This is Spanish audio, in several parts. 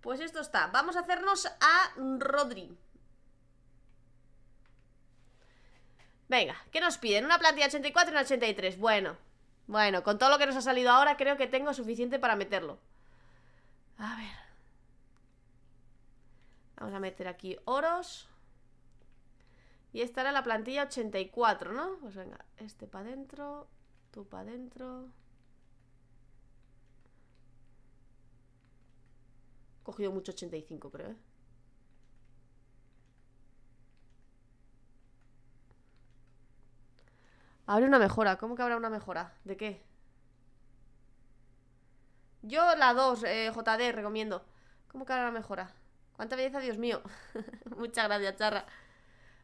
Pues esto está. Vamos a hacernos a Rodri. Venga, ¿qué nos piden? Una plantilla 84 y una 83. Bueno, bueno, con todo lo que nos ha salido ahora creo que tengo suficiente para meterlo. A ver. Vamos a meter aquí oros. Y esta era la plantilla 84, ¿no? Pues venga, este para adentro, tú para adentro. cogido mucho 85, creo. ¿eh? Abre una mejora. ¿Cómo que habrá una mejora? ¿De qué? Yo la 2, eh, JD, recomiendo. ¿Cómo que habrá una mejora? ¿Cuánta belleza, Dios mío? Muchas gracias, charra.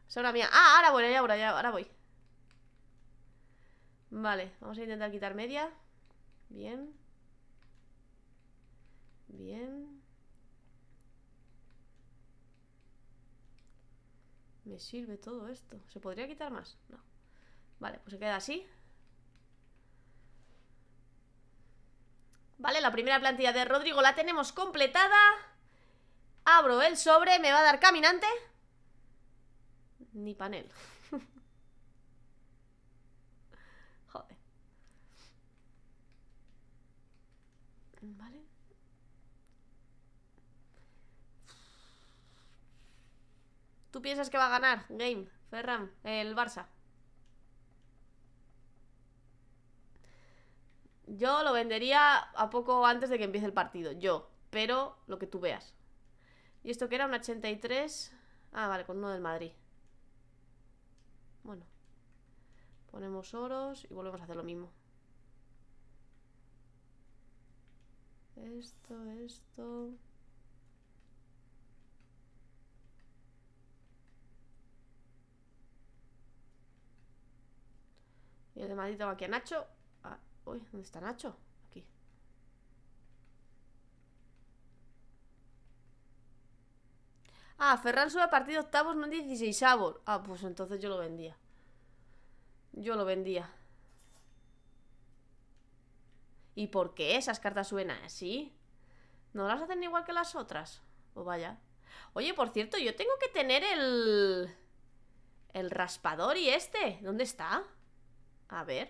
Sobra mía. Ah, ahora voy, ahora, ya, ahora voy. Vale, vamos a intentar quitar media. Bien. Bien. Me sirve todo esto. ¿Se podría quitar más? No. Vale, pues se queda así. Vale, la primera plantilla de Rodrigo la tenemos completada. Abro el sobre, me va a dar caminante. Ni panel. Joder. Vale. ¿Tú piensas que va a ganar, Game, Ferran, el Barça? Yo lo vendería a poco antes de que empiece el partido, yo. Pero lo que tú veas. ¿Y esto que era? ¿Un 83? Ah, vale, con uno del Madrid. Bueno. Ponemos oros y volvemos a hacer lo mismo. Esto, esto... Y además va aquí a Nacho. Ah, uy, ¿dónde está Nacho? Aquí. Ah, Ferran sube a partido octavos, no 16 Ah, pues entonces yo lo vendía. Yo lo vendía. ¿Y por qué esas cartas suenan así? ¿No las hacen igual que las otras? O oh, vaya. Oye, por cierto, yo tengo que tener el... El raspador y este. ¿Dónde está? A ver.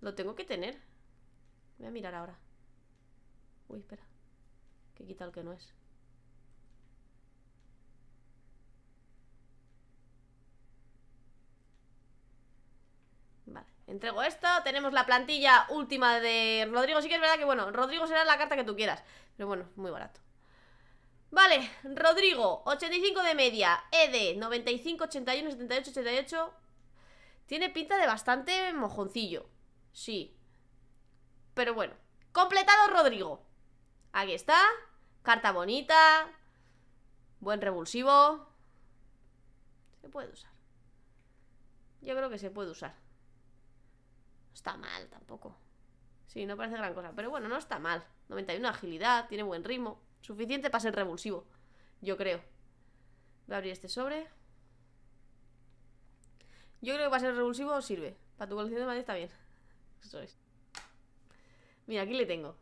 Lo tengo que tener. Voy a mirar ahora. Uy, espera. Que quita el que no es. Vale, entrego esto, tenemos la plantilla última de Rodrigo. Sí que es verdad que, bueno, Rodrigo será la carta que tú quieras. Pero bueno, muy barato. Vale, Rodrigo, 85 de media, ED, 95, 81, 78, 88, tiene pinta de bastante mojoncillo. Sí. Pero bueno. Completado Rodrigo. Aquí está. Carta bonita. Buen revulsivo. Se puede usar. Yo creo que se puede usar. No está mal tampoco. Sí, no parece gran cosa. Pero bueno, no está mal. 91 agilidad, tiene buen ritmo. Suficiente para ser revulsivo. Yo creo. Voy a abrir este sobre. Yo creo que para ser revulsivo sirve. Para tu colección de madera está bien. Eso es. Mira, aquí le tengo.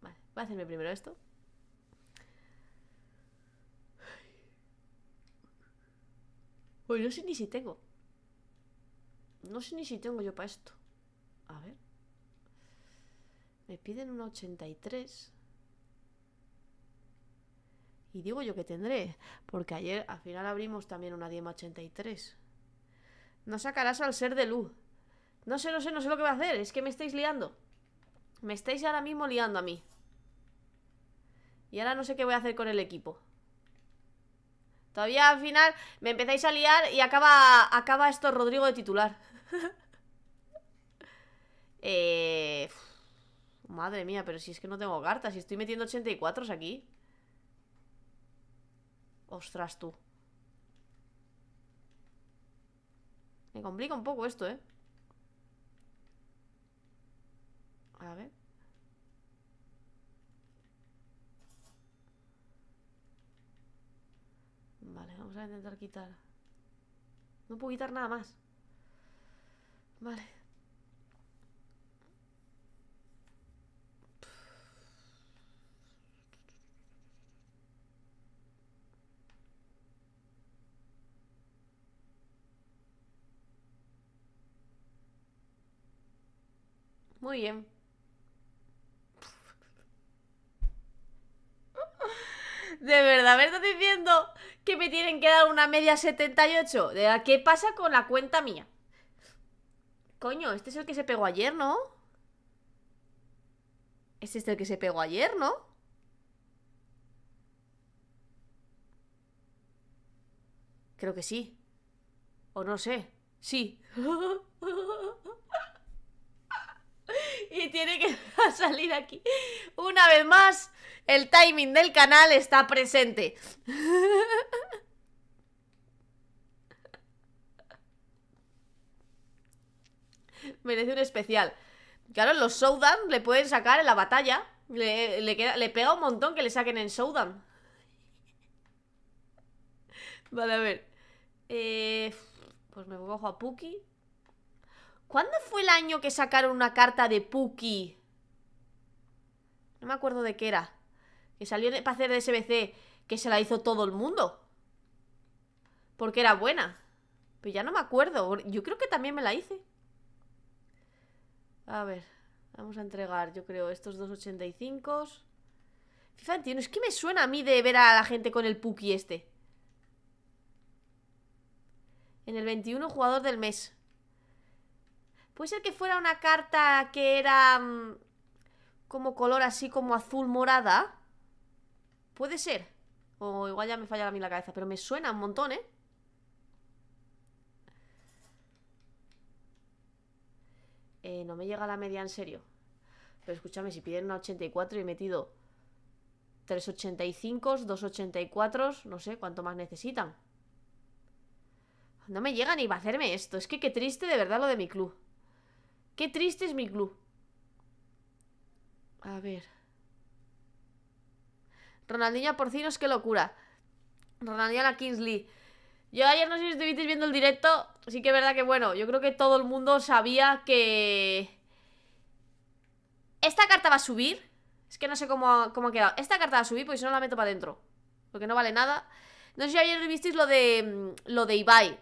Vale, voy a hacerme primero esto. Pues no sé ni si tengo. No sé ni si tengo yo para esto. A ver. Me piden una 83. Y digo yo que tendré, porque ayer al final abrimos también una Diema 83. No sacarás al ser de luz. No sé, no sé, no sé lo que voy a hacer. Es que me estáis liando. Me estáis ahora mismo liando a mí. Y ahora no sé qué voy a hacer con el equipo. Todavía al final me empezáis a liar y acaba, acaba esto Rodrigo de titular. Eh, madre mía, pero si es que no tengo cartas y estoy metiendo 84 aquí. Ostras tú. Me complica un poco esto, ¿eh? A ver. Vale, vamos a intentar quitar. No puedo quitar nada más. Vale. Muy bien. De verdad, ¿me estás diciendo que me tienen que dar una media 78? ¿De ¿Qué pasa con la cuenta mía? Coño, este es el que se pegó ayer, ¿no? Este ¿Es el que se pegó ayer, no? Creo que sí. O no sé. Sí. tiene que salir aquí. Una vez más, el timing del canal está presente. Merece un especial. Claro, los Soudan le pueden sacar en la batalla. Le, pega un montón que le saquen en Showdown. Vale, a ver. Eh, pues me cojo a Puki. ¿Cuándo fue el año que sacaron una carta de Puki? No me acuerdo de qué era. Que salió para hacer de SBC, que se la hizo todo el mundo. Porque era buena. Pero ya no me acuerdo. Yo creo que también me la hice. A ver, vamos a entregar, yo creo, estos 2.85. FIFA 21, es que me suena a mí de ver a la gente con el Puki este. En el 21, jugador del mes. Puede ser que fuera una carta que era mm, como color así como azul morada. Puede ser. O igual ya me falla a mí la cabeza, pero me suena un montón, ¿eh? Eh, no me llega la media en serio. Pero escúchame, si piden una 84 y he metido 385, 284, no sé cuánto más necesitan. No me llega ni va a hacerme esto. Es que qué triste de verdad lo de mi club. Qué triste es mi club. A ver. Ronaldinho Porcinos, qué locura. Ronaldinho la Kingsley. Yo ayer no sé si estuvisteis viendo el directo. Así que es verdad que, bueno, yo creo que todo el mundo sabía que... Esta carta va a subir. Es que no sé cómo ha, cómo ha quedado. Esta carta va a subir porque si no la meto para adentro. Porque no vale nada. No sé si ayer visteis lo de, mm, lo de Ibai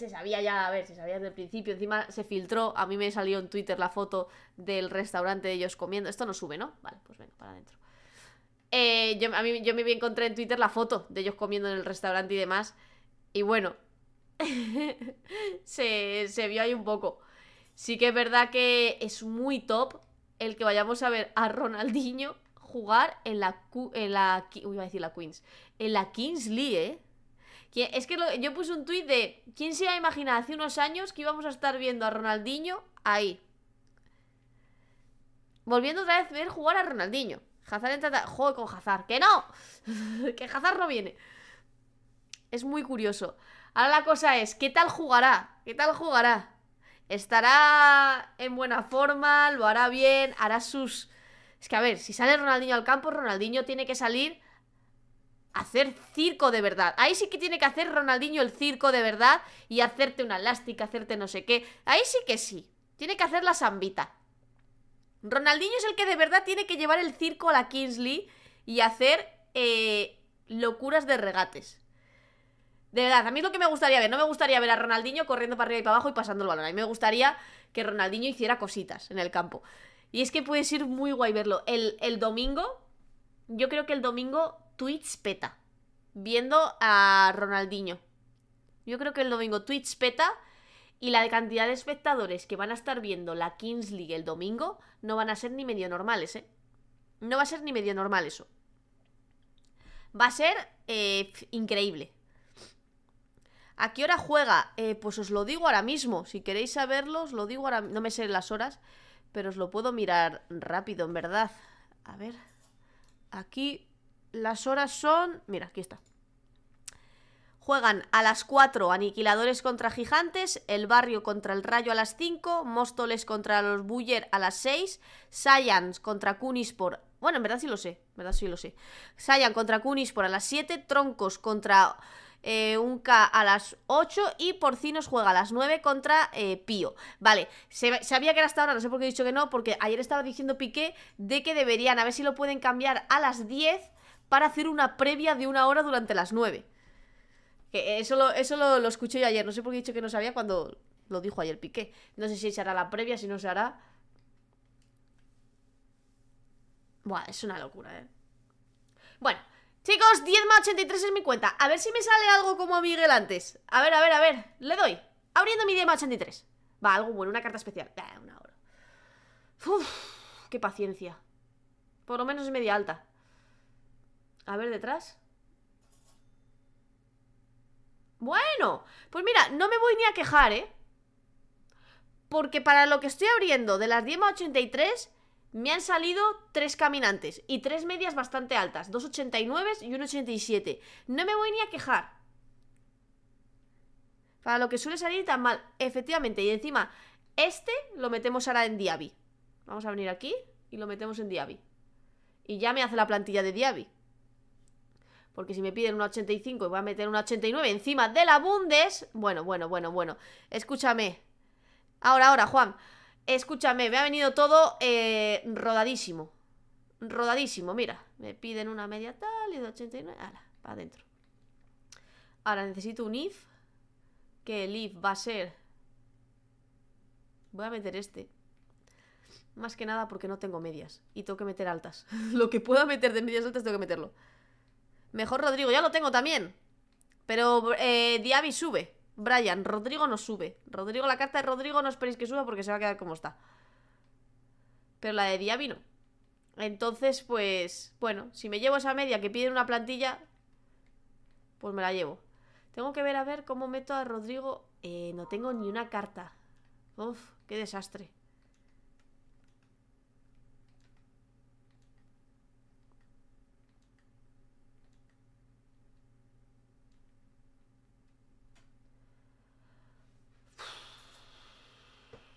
se sabía ya, a ver, se sabía desde el principio. Encima se filtró, a mí me salió en Twitter la foto del restaurante de ellos comiendo. Esto no sube, ¿no? Vale, pues venga, para adentro. Eh, yo, me encontré en Twitter la foto de ellos comiendo en el restaurante y demás. Y bueno, se, vio ahí un poco. Sí que es verdad que es muy top el que vayamos a ver a Ronaldinho jugar en la, en la uy, iba a decir la Queens, en la Kingsley, ¿eh? es que yo puse un tuit de ¿Quién se ha imaginado hace unos años que íbamos a estar viendo a Ronaldinho ahí? Volviendo otra vez a ver jugar a Ronaldinho. Hazard entra... con Hazard. ¡Que no! que Hazard no viene. Es muy curioso. Ahora la cosa es, ¿qué tal jugará? ¿Qué tal jugará? ¿Estará en buena forma? ¿Lo hará bien? ¿Hará sus...? Es que a ver, si sale Ronaldinho al campo, Ronaldinho tiene que salir hacer circo de verdad. Ahí sí que tiene que hacer Ronaldinho el circo de verdad y hacerte una elástica, hacerte no sé qué. Ahí sí que sí. Tiene que hacer la zambita. Ronaldinho es el que de verdad tiene que llevar el circo a la Kingsley y hacer eh, locuras de regates. De verdad, a mí es lo que me gustaría ver. No me gustaría ver a Ronaldinho corriendo para arriba y para abajo y pasando el balón. A mí me gustaría que Ronaldinho hiciera cositas en el campo. Y es que puede ser muy guay verlo. El, el domingo, yo creo que el domingo Twitch peta. Viendo a Ronaldinho. Yo creo que el domingo Twitch peta y la cantidad de espectadores que van a estar viendo la Kings League el domingo no van a ser ni medio normales, ¿eh? No va a ser ni medio normal eso. Va a ser eh, increíble. ¿A qué hora juega? Eh, pues os lo digo ahora mismo. Si queréis saberlo, os lo digo ahora No me sé las horas, pero os lo puedo mirar rápido, en verdad. A ver. Aquí las horas son... Mira, aquí está. Juegan a las 4 Aniquiladores contra Gigantes, El Barrio contra el Rayo a las 5, Móstoles contra los Buller a las 6, sayans contra por... Bueno, en verdad sí lo sé, en verdad sí lo sé. contra por a las 7, Troncos contra eh, k a las 8 y Porcinos juega a las 9 contra eh, Pío. Vale, se, sabía que era hasta ahora, no sé por qué he dicho que no, porque ayer estaba diciendo Piqué de que deberían, a ver si lo pueden cambiar a las 10 para hacer una previa de una hora durante las 9. eso lo, eso lo, escuché yo ayer, no sé por qué he dicho que no sabía cuando lo dijo ayer Piqué. No sé si se hará la previa, si no se hará... Buah, es una locura, ¿eh? Bueno, chicos, 10 más 83 es mi cuenta. A ver si me sale algo como Miguel antes. A ver, a ver, a ver. Le doy. Abriendo mi 10 más 83. Va, algo bueno, una carta especial. Da, una hora. Uf, qué paciencia. Por lo menos es media alta. A ver, detrás. Bueno, pues mira, no me voy ni a quejar, ¿eh? Porque para lo que estoy abriendo de las 10 a 83 me han salido tres caminantes y tres medias bastante altas, 2,89 y 1,87. No me voy ni a quejar. Para lo que suele salir tan mal, efectivamente. Y encima, este lo metemos ahora en Diaby. Vamos a venir aquí y lo metemos en Diaby. Y ya me hace la plantilla de Diaby. Porque si me piden una 85 y voy a meter una 89 encima de la Bundes... Bueno, bueno, bueno, bueno. Escúchame. Ahora, ahora, Juan. Escúchame, me ha venido todo eh, rodadísimo. Rodadísimo, mira. Me piden una media tal y de 89... Ala, para adentro. Ahora necesito un if. Que el if va a ser... Voy a meter este. Más que nada porque no tengo medias. Y tengo que meter altas. Lo que pueda meter de medias altas tengo que meterlo. Mejor Rodrigo, ya lo tengo también. Pero eh, Diaby sube. Brian, Rodrigo no sube. Rodrigo, la carta de Rodrigo no esperéis que suba porque se va a quedar como está. Pero la de Diaby no. Entonces, pues, bueno, si me llevo esa media que piden una plantilla, pues me la llevo. Tengo que ver a ver cómo meto a Rodrigo. Eh, no tengo ni una carta. Uf, qué desastre.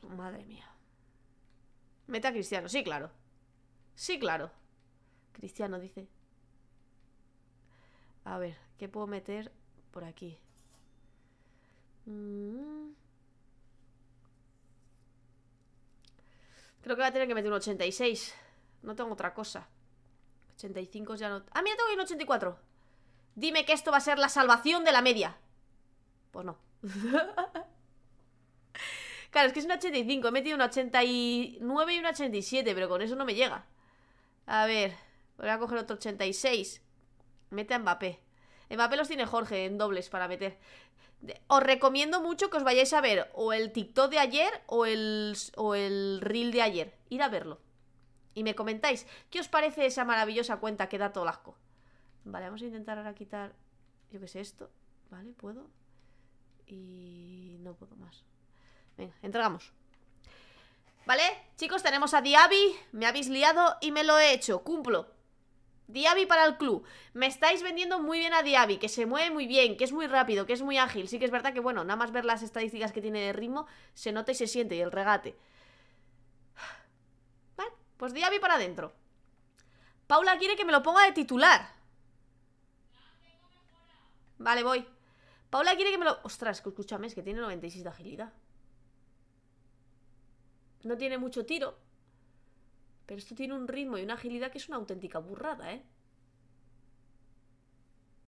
Madre mía. Meta Cristiano, sí, claro. Sí, claro. Cristiano dice. A ver, ¿qué puedo meter por aquí? Mm. Creo que voy a tener que meter un 86. No tengo otra cosa. 85 ya no... Ah, mira, tengo un 84. Dime que esto va a ser la salvación de la media. Pues no. Claro, es que es un 85. He metido un 89 y un 87, pero con eso no me llega. A ver, voy a coger otro 86. Mete a Mbappé. Mbappé los tiene Jorge en dobles para meter. Os recomiendo mucho que os vayáis a ver o el TikTok de ayer o el, o el reel de ayer. Ir a verlo. Y me comentáis, ¿qué os parece esa maravillosa cuenta que da todo asco? Vale, vamos a intentar ahora quitar, yo qué sé, esto. Vale, puedo. Y no puedo más. Venga, entregamos ¿Vale? Chicos, tenemos a Diaby Me habéis liado y me lo he hecho Cumplo Diaby para el club Me estáis vendiendo muy bien a Diaby Que se mueve muy bien, que es muy rápido, que es muy ágil Sí que es verdad que, bueno, nada más ver las estadísticas que tiene de ritmo Se nota y se siente, y el regate Vale, pues Diaby para adentro Paula quiere que me lo ponga de titular Vale, voy Paula quiere que me lo... Ostras, escúchame, es que tiene 96 de agilidad no tiene mucho tiro, pero esto tiene un ritmo y una agilidad que es una auténtica burrada, ¿eh?